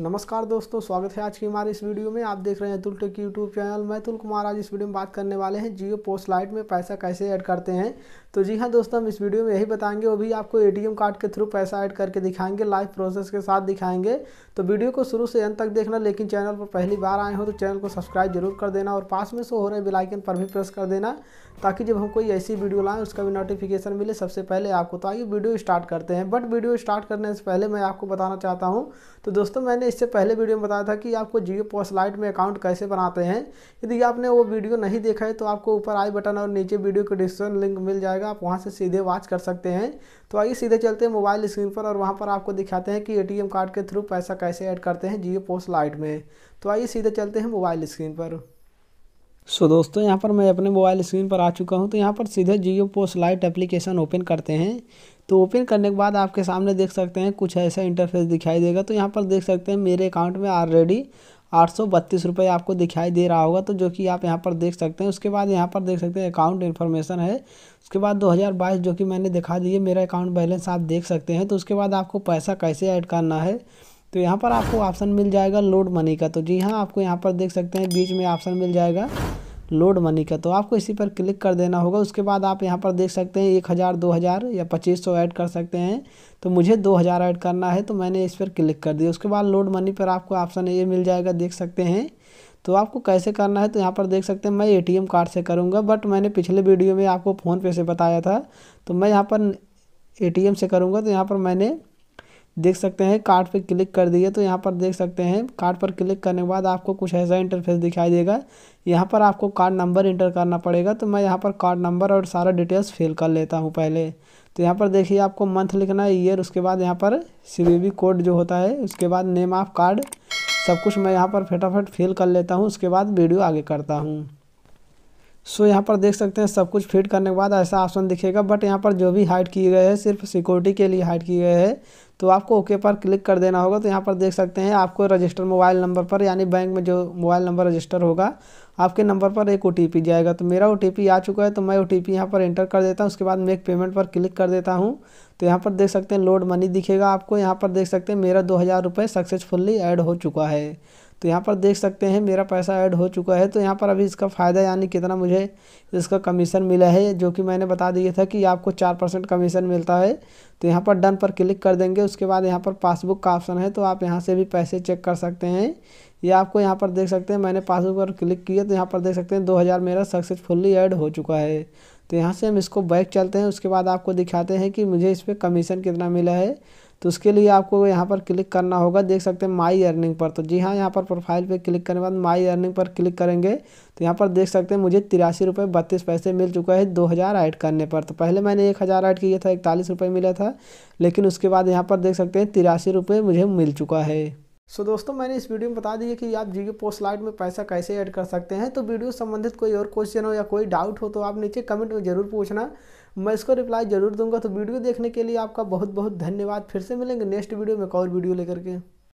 नमस्कार दोस्तों स्वागत है आज की हमारे इस वीडियो में आप देख रहे हैं अतुल टेक यूट्यूब चैनल मैं अतुल कुमार आज इस वीडियो में बात करने वाले हैं जियो पोस्ट लाइट में पैसा कैसे ऐड करते हैं तो जी हाँ दोस्तों हम इस वीडियो में यही बताएंगे वो भी आपको एटीएम कार्ड के थ्रू पैसा ऐड करके दिखाएंगे लाइव प्रोसेस के साथ दिखाएंगे तो वीडियो को शुरू से अंत तक देखना लेकिन चैनल पर पहली बार आए हो तो चैनल को सब्सक्राइब जरूर कर देना और पास में से हो रहे बिलाइकन पर भी प्रेस कर देना ताकि जब हम कोई ऐसी वीडियो लाएँ उसका भी नोटिफिकेशन मिले सबसे पहले आपको तो आइए वीडियो स्टार्ट करते हैं बट वीडियो स्टार्ट करने से पहले मैं आपको बताना चाहता हूँ तो दोस्तों मैंने इससे पहले वीडियो में बताया था कि आपको जियो पोस्ट में अकाउंट कैसे बनाते हैं यदि आपने वो वीडियो नहीं देखा है तो आपको ऊपर आई बटन और नीचे वीडियो के डिस्क्रिप्शन लिंक मिल जाएगा जाएगा आप वहाँ से सीधे वाच कर सकते हैं तो आइए सीधे चलते हैं मोबाइल स्क्रीन पर और वहाँ पर आपको दिखाते हैं कि एटीएम कार्ड के थ्रू पैसा कैसे ऐड करते हैं जियो पोस्ट लाइट में तो आइए सीधे चलते हैं मोबाइल स्क्रीन पर सो so, दोस्तों यहाँ पर मैं अपने मोबाइल स्क्रीन पर आ चुका हूँ तो यहाँ पर सीधे Jio post light application open करते हैं तो ओपन करने के बाद आपके सामने देख सकते हैं कुछ ऐसा इंटरफेस दिखाई देगा तो यहाँ पर देख सकते हैं मेरे अकाउंट में ऑलरेडी आठ सौ बत्तीस रुपये आपको दिखाई दे रहा होगा तो जो कि आप यहाँ पर देख सकते हैं उसके बाद यहाँ पर देख सकते हैं अकाउंट इन्फॉर्मेशन है उसके बाद 2022 जो कि मैंने दिखा दी है मेरा अकाउंट बैलेंस आप देख सकते हैं तो उसके बाद आपको पैसा कैसे ऐड करना है तो यहाँ पर आपको ऑप्शन मिल जाएगा लोड मनी का तो जी हाँ आपको यहाँ पर देख सकते हैं बीच में ऑप्शन मिल जाएगा लोड मनी का तो आपको इसी पर क्लिक कर देना होगा उसके बाद आप यहाँ पर देख सकते हैं एक हज़ार दो हज़ार या पच्चीस सौ ऐड कर सकते हैं तो मुझे दो हज़ार ऐड करना है तो मैंने इस पर क्लिक कर दिया उसके बाद लोड मनी पर आपको ऑप्शन ये मिल जाएगा देख सकते हैं तो आपको कैसे करना है तो यहाँ पर देख सकते हैं मैं एम कार्ड से करूँगा बट मैंने पिछले वीडियो में आपको फ़ोनपे से बताया था तो मैं यहाँ पर एम से करूँगा तो यहाँ पर मैंने देख सकते हैं कार्ड पर क्लिक कर दिए तो यहाँ पर देख सकते हैं कार्ड पर क्लिक करने के बाद आपको कुछ ऐसा इंटरफेस दिखाई देगा यहाँ पर आपको कार्ड नंबर इंटर करना पड़ेगा तो मैं यहाँ पर कार्ड नंबर और सारा डिटेल्स फिल कर लेता हूँ पहले तो यहाँ पर देखिए आपको मंथ लिखना है ईयर उसके बाद यहाँ पर सी कोड जो होता है उसके बाद नेम ऑफ कार्ड सब कुछ मैं यहाँ पर फटाफट फिल कर लेता हूँ उसके बाद वीडियो आगे करता हूँ सो यहाँ पर देख सकते हैं सब कुछ फिट करने के बाद ऐसा ऑप्शन दिखेगा बट यहाँ पर जो भी हाइड किए गए हैं सिर्फ सिक्योरिटी के लिए हाइड किए गए हैं तो आपको ओके पर क्लिक कर देना होगा तो यहाँ पर देख सकते हैं आपको रजिस्टर मोबाइल नंबर पर यानी बैंक में जो मोबाइल नंबर रजिस्टर होगा आपके नंबर पर एक ओ जाएगा तो मेरा ओ आ चुका है तो मैं ओ टी यहाँ पर एंटर कर देता हूँ उसके बाद मैं एक पेमेंट पर क्लिक कर देता हूँ तो यहाँ पर देख सकते हैं लोड मनी दिखेगा आपको यहाँ पर देख सकते हैं मेरा दो हज़ार सक्सेसफुली ऐड हो चुका है तो यहाँ पर देख सकते हैं मेरा पैसा ऐड हो चुका है तो यहाँ पर अभी इसका फ़ायदा यानी कितना मुझे इसका कमीशन मिला है जो कि मैंने बता दिया था कि आपको चार परसेंट कमीशन मिलता है तो यहाँ पर डन पर क्लिक कर देंगे उसके बाद यहाँ पर पासबुक का ऑप्शन है तो आप यहाँ से भी पैसे चेक कर सकते हैं या आपको यहाँ पर देख सकते हैं मैंने पासबुक पर क्लिक किया तो यहाँ पर देख सकते हैं दो हज़ार मेरा सक्सेसफुल्ली एड हो चुका है तो यहाँ से हम इसको बैक चलते हैं उसके बाद आपको दिखाते हैं कि मुझे इस पर कमीशन कितना मिला है तो उसके लिए आपको यहाँ पर क्लिक करना होगा देख सकते हैं माई अर्निंग पर तो जी हाँ यहाँ पर प्रोफाइल पे क्लिक करने के बाद माई अर्निंग पर क्लिक करेंगे तो यहाँ पर देख सकते हैं मुझे तिरासी रुपये बत्तीस पैसे मिल चुका है दो हज़ार ऐड करने पर तो पहले मैंने एक हज़ार ऐड किया था इकतालीस रुपये मिला था लेकिन उसके बाद यहाँ पर देख सकते हैं तिरासी रुपये मुझे मिल चुका है सो so, दोस्तों मैंने इस वीडियो में बता दिया कि आप जीके पोस्ट लाइट में पैसा कैसे ऐड कर सकते हैं तो वीडियो संबंधित कोई और क्वेश्चन हो या कोई डाउट हो तो आप नीचे कमेंट में ज़रूर पूछना मैं इसको रिप्लाई ज़रूर दूंगा तो वीडियो देखने के लिए आपका बहुत बहुत धन्यवाद फिर से मिलेंगे नेक्स्ट वीडियो में एक और वीडियो लेकर के